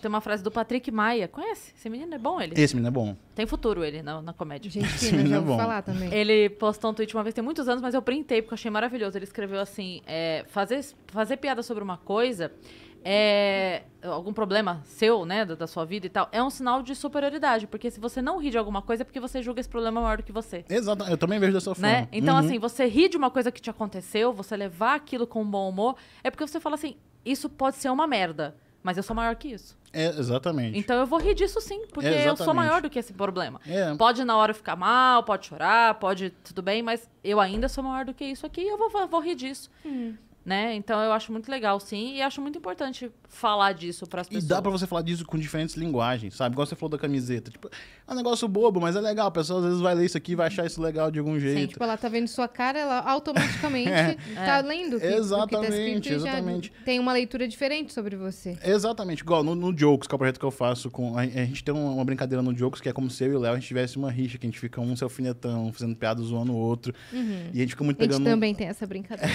Tem uma frase do Patrick Maia. Conhece? Esse menino é bom, ele? Esse menino é bom. Tem futuro ele na, na comédia. Gente, Esse menino é bom. falar também. Ele postou um tweet uma vez, tem muitos anos, mas eu printei porque eu achei maravilhoso. Ele escreveu assim: é, fazer, fazer piada sobre uma coisa. É, algum problema seu, né, da, da, sua vida e tal, é um sinal de superioridade, porque se você não ri de alguma coisa é porque você julga esse problema maior do que você. Exato, eu também vejo dessa né? forma. Né? Então, uhum. assim, você ri de uma coisa que te aconteceu, você levar aquilo com um bom humor, é porque você fala assim, isso pode ser uma merda, mas eu sou maior que isso. É, exatamente. Então eu vou rir disso sim, porque é eu sou maior do que esse problema. É. Pode na hora ficar mal, pode chorar, pode tudo bem, mas eu ainda sou maior do que isso aqui e eu vou, vou rir disso. Hum. Né? Então eu acho muito legal, sim, e acho muito importante falar disso para as pessoas. E dá para você falar disso com diferentes linguagens, sabe? Igual você falou da camiseta, tipo, é um negócio bobo, mas é legal. A pessoa às vezes vai ler isso aqui e vai achar isso legal de algum jeito. Sim, tipo, ela tá vendo sua cara, ela automaticamente é. tá é. lendo que, exatamente, que tá escrito exatamente. tem uma leitura diferente sobre você. Exatamente. Igual no, no Jokes, que é o projeto que eu faço com a, a gente tem uma, uma, brincadeira no Jokes que é como se eu e o Léo a gente tivesse uma rixa, que a gente fica um se alfinetão, fazendo piada zoando o outro. Uhum. E a gente fica muito pegando A gente também tem essa brincadeira.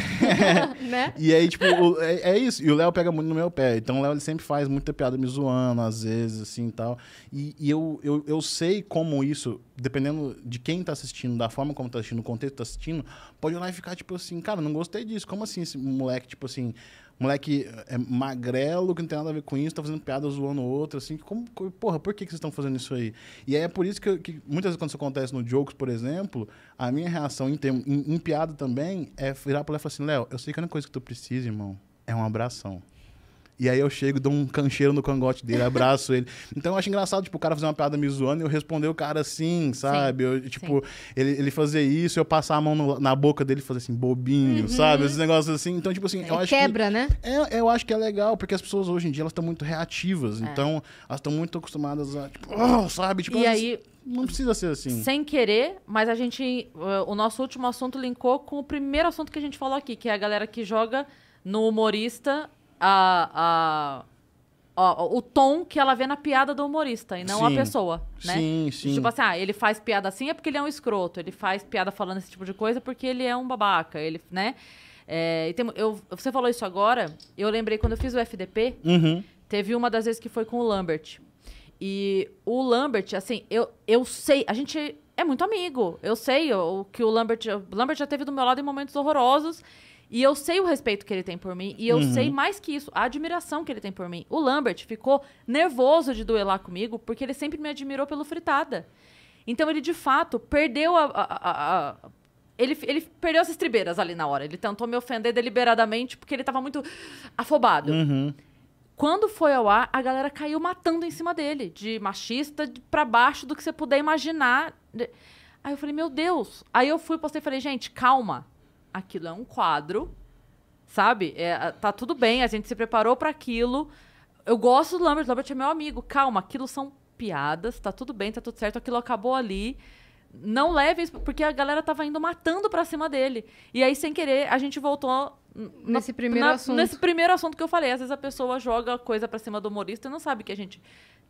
né? E aí, tipo, o, é, é, isso. E o Léo pega muito no meu pé. Então o Léo ele sempre faz muita piada me zoando, às vezes, assim e tal. E, e eu, eu, eu sei como isso, dependendo de quem tá assistindo, da forma como tá assistindo, do contexto que tá assistindo, pode olhar e ficar, tipo assim, cara, não gostei disso. Como assim esse moleque, tipo assim moleque é magrelo, que não tem nada a ver com isso, tá fazendo piada zoando o outro, assim. Como, porra, por que, que vocês estão fazendo isso aí? E aí é por isso que, que, muitas vezes quando isso acontece no Jokes, por exemplo, a minha reação em, termo, em, em piada também é virar pra ele e falar assim, Léo, eu sei que a única é coisa que tu precisa, irmão, é um abração. E aí eu chego, dou um cancheiro no cangote dele, abraço ele. Então eu acho engraçado, tipo, o cara fazer uma piada me zoando e eu responder o cara assim, sabe? Sim, eu, tipo, ele, ele fazer isso, eu passar a mão no, na boca dele e fazer assim, bobinho, uhum. sabe? Esses negócios assim. Então, tipo assim, é, eu acho quebra, que, né? É, eu acho que é legal, porque as pessoas hoje em dia, elas estão muito reativas. É. Então, elas estão muito acostumadas a, tipo, oh, sabe? Tipo, e elas... aí... Não precisa ser assim. Sem querer, mas a gente. Uh, o nosso último assunto linkou com o primeiro assunto que a gente falou aqui, que é a galera que joga no humorista a, a o tom que ela vê na piada do humorista e não sim, a pessoa, né? Sim, sim. Tipo assim, ah, ele faz piada assim é porque ele é um escroto, ele faz piada falando esse tipo de coisa porque ele é um babaca, ele, né? É, e tem, eu, você falou isso agora, eu lembrei quando eu fiz o FDP, uhum. teve uma das vezes que foi com o Lambert. E o Lambert, assim, eu, eu sei, a gente é muito amigo, eu sei o que o Lambert, o Lambert já teve do meu lado em momentos horrorosos e eu sei o respeito que ele tem por mim. E eu uhum. sei mais que isso, a admiração que ele tem por mim. O Lambert ficou nervoso de duelar comigo, porque ele sempre me admirou pelo fritada. Então ele, de fato, perdeu a. a, a, a ele, ele perdeu as estribeiras ali na hora. Ele tentou me ofender deliberadamente porque ele estava muito afobado. Uhum. Quando foi ao ar, a galera caiu matando em cima dele, de machista de, baixo do que você puder imaginar. Aí eu falei, meu Deus. Aí eu fui, postei e falei, gente, calma aquilo é um quadro, sabe? É, tá tudo bem, a gente se preparou para aquilo. Eu gosto do Lambert, o Lambert é meu amigo. Calma, aquilo são piadas, tá tudo bem, tá tudo certo, aquilo acabou ali não isso porque a galera tava indo matando pra cima dele. E aí, sem querer, a gente voltou. Nesse na, primeiro na, assunto. Nesse primeiro assunto que eu falei. Às vezes a pessoa joga coisa pra cima do humorista e não sabe que a gente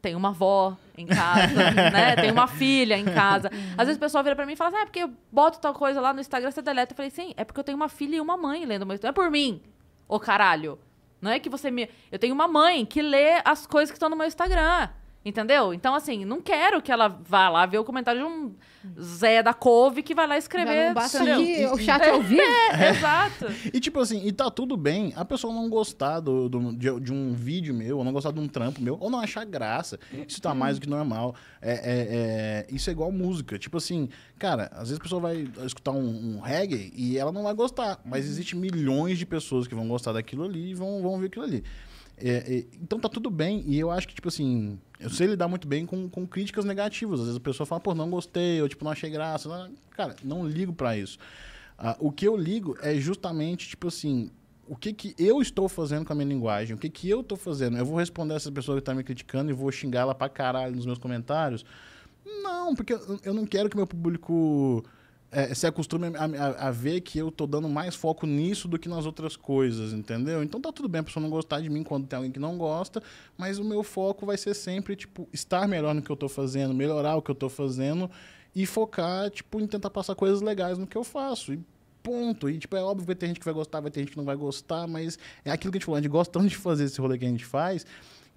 tem uma avó em casa, né? Tem uma filha em casa. Às vezes o pessoal vira pra mim e fala assim, ah, é porque eu boto tal coisa lá no Instagram, você deleta. Eu falei, sim, é porque eu tenho uma filha e uma mãe lendo meu É por mim, ô caralho. Não é que você me... Eu tenho uma mãe que lê as coisas que estão no meu Instagram. Entendeu? Então, assim, não quero que ela vá lá ver o comentário de um Zé da Couve que vai lá escrever. Já não basta o chat ouvir. É, é, exato. E tipo assim, e tá tudo bem a pessoa não gostar do, do de, de, um vídeo meu, ou não gostar de um trampo meu, ou não achar graça. Isso tá mais do que normal. É, é, é isso é igual música. Tipo assim, cara, às vezes a pessoa vai escutar um, um, reggae e ela não vai gostar. Mas uhum. existe milhões de pessoas que vão gostar daquilo ali e vão, vão ver aquilo ali. É, é, então tá tudo bem. E eu acho que, tipo assim, eu sei lidar muito bem com, com críticas negativas. Às vezes a pessoa fala, pô, não gostei, ou tipo, não achei graça. Não, cara, não ligo para isso. Ah, o que eu ligo é justamente, tipo assim, o que, que eu estou fazendo com a minha linguagem, o que, que eu estou fazendo. Eu vou responder essa pessoa que está me criticando e vou xingar ela pra caralho nos meus comentários. Não, porque eu, eu não quero que meu público é, é, se acostume a, a, a, ver que eu tô dando mais foco nisso do que nas outras coisas, entendeu? Então tá tudo bem a pessoa não gostar de mim quando tem alguém que não gosta, mas o meu foco vai ser sempre, tipo, estar melhor no que eu tô fazendo, melhorar o que eu tô fazendo e focar, tipo, em tentar passar coisas legais no que eu faço. E ponto. E, tipo, é óbvio que vai ter gente que vai gostar, vai ter gente que não vai gostar, mas é aquilo que a gente falou, a gente gosta tanto de fazer esse rolê que a gente faz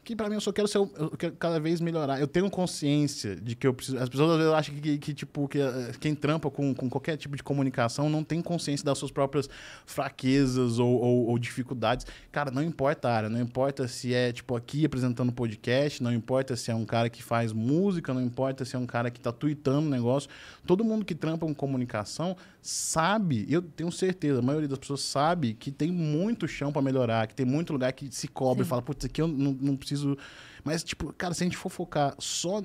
que para mim eu só quero ser, eu quero cada vez melhorar. Eu tenho consciência de que eu preciso. As pessoas às vezes acham que, que tipo, que eh, quem trampa com, com qualquer tipo de comunicação não tem consciência das suas próprias fraquezas ou, ou, ou dificuldades. Cara, não importa a área, não importa se é, tipo, aqui apresentando podcast, não importa se é um cara que faz música, não importa se é um cara que tá tweetando negócio. Todo mundo que trampa com comunicação sabe, eu tenho certeza, a maioria das pessoas sabe que tem muito chão para melhorar, que tem muito lugar que se cobre, Sim. fala, putz, aqui eu não, não preciso preciso. Mas, tipo, cara, se a gente for focar só.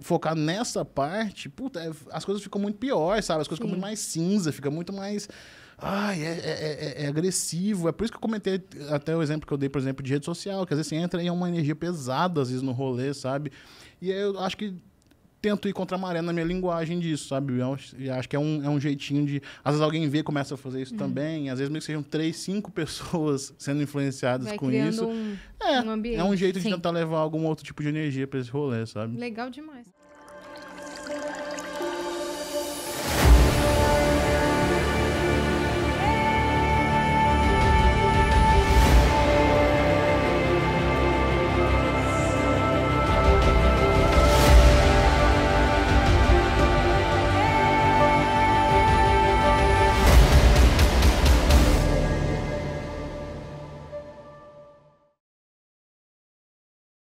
Focar nessa parte, puta, é, as coisas ficam muito piores, sabe? As coisas Sim. ficam muito mais cinza, fica muito mais. Ai, é é, é, é, é, agressivo. É por isso que eu comentei até o exemplo que eu dei, por exemplo, de rede social, que às vezes você entra em é uma energia pesada, às vezes, no rolê, sabe? E eu acho que tento ir contra a maré na minha linguagem disso, sabe? Eu acho que é um, é um jeitinho de. Às vezes alguém vê começa a fazer isso uhum. também, às vezes meio que sejam três, cinco pessoas sendo influenciadas Vai com isso. Um, é, um é um jeito Sim. de tentar levar algum outro tipo de energia para esse rolê, sabe? Legal demais.